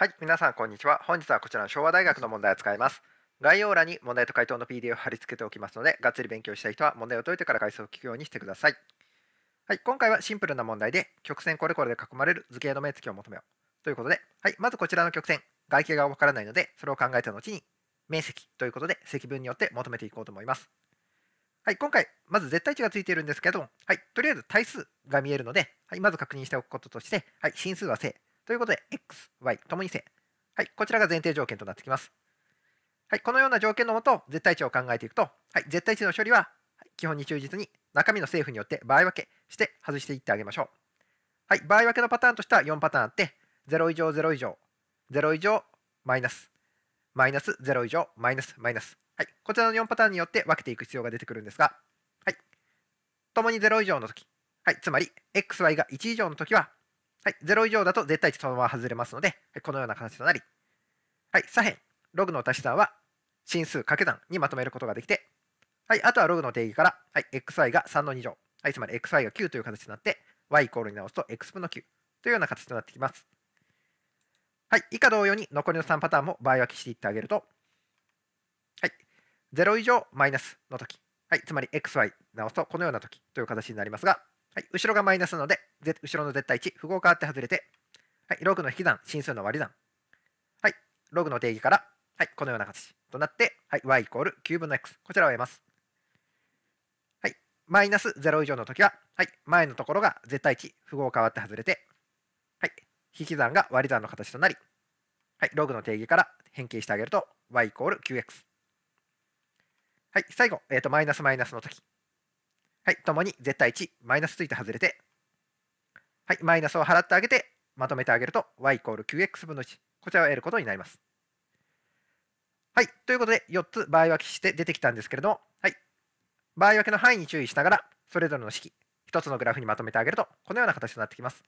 はい、皆さんこんにちは。本日はこちらの昭和大学の問題を使います。概要欄に問題と回答の PDF を貼り付けておきますので、がっつり勉強したい人は問題を解いてから解説を聞くようにしてください。はい、今回はシンプルな問題で、曲線これこれで囲まれる図形の面積を求めよう。ということで、はい、まずこちらの曲線、外形がわからないので、それを考えた後に、面積ということで、積分によって求めていこうと思います。はい、今回、まず絶対値がついているんですけども、はい、とりあえず対数が見えるので、はい、まず確認しておくこととして、はい、進数は正、ということで、x、y ともに正。はい、こちらが前提条件となってきます。はい、このような条件のもと、絶対値を考えていくと、はい、絶対値の処理は、基本に忠実に中身の政府によって場合分けして外していってあげましょう。はい、場合分けのパターンとしては4パターンあって、0以上0以上、0以上マイナス、マイナス0以上マイナスマイナス。はい、こちらの4パターンによって分けていく必要が出てくるんですが、はい、共に0以上の時、はい、つまり xy が1以上の時は、はい、0以上だと絶対値そのまま外れますので、このような形となり、はい、左辺、ログの足し算は進数掛け算にまとめることができて、はい、あとはログの定義から、はい、x y が3の2乗、はい、つまり x y が9という形になって、y イコールに直すと x 分の9というような形となってきます。はい、以下同様に残りの3パターンも場合分けしていってあげると、はい、0以上マイナスの時、はい、つまり xy 直すとこのような時という形になりますが、はい、後ろがマイナスなので、ぜ後ろの絶対値、符号変わって外れて、はい、ログの引き算、進数の割り算。はい、ログの定義から、はい、このような形となって、はい、y イコール9分の x。こちらを得ます。はい、マイナス0以上の時は、はい、前のところが絶対値、符号変わって外れて、はい、引き算が割り算の形となり、はい、ログの定義から変形してあげると、y イコール 9x。はい、最後、えっ、ー、と、マイナスマイナスの時。はい、ともに絶対1、マイナスついて外れて、はい、マイナスを払ってあげて、まとめてあげると y イコール 9x 分の1、こちらを得ることになります。はい、ということで4つ場合分けして出てきたんですけれども、はい、場合分けの範囲に注意しながら、それぞれの式、1つのグラフにまとめてあげると、このような形となってきます。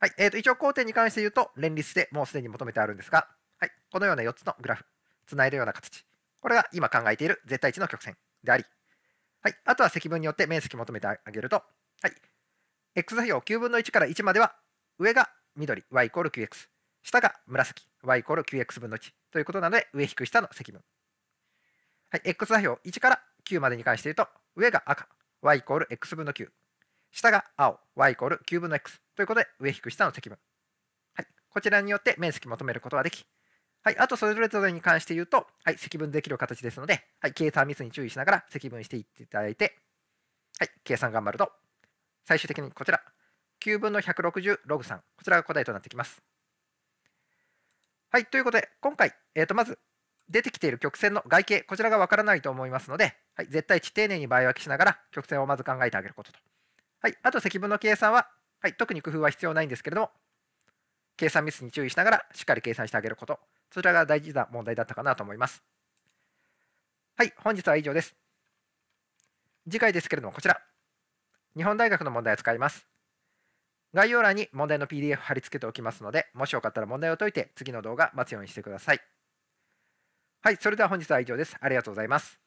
はい、えー、と一応交点に関して言うと、連立でもうすでに求めてあるんですが、はい、このような4つのグラフ、つないだような形、これが今考えている絶対値の曲線であり、はい、あとは積分によって面積求めてあげると、はい、x 座標9分の1から1までは上が緑 y イコール 9x 下が紫 y イコール 9x 分の1ということなので上引く下の積分、はい、x 座標1から9までに関して言うと上が赤 y イコール x 分の9下が青 y イコール9分の x ということで上引く下の積分、はい、こちらによって面積求めることができはい、あとそれぞれに関して言うと、はい、積分できる形ですので、はい、計算ミスに注意しながら積分していっていただいて、はい、計算頑張ると、最終的にこちら、9分の160ログ3、こちらが答えとなってきます。はい、ということで、今回、えー、とまず出てきている曲線の外形、こちらがわからないと思いますので、はい、絶対値丁寧に倍分けしながら曲線をまず考えてあげることと。はい、あと積分の計算は、はい、特に工夫は必要ないんですけれども、計算ミスに注意しながらしっかり計算してあげること、そちらが大事な問題だったかなと思います。はい、本日は以上です。次回ですけれどもこちら、日本大学の問題を使います。概要欄に問題の PDF 貼り付けておきますので、もしよかったら問題を解いて次の動画待つようにしてください。はい、それでは本日は以上です。ありがとうございます。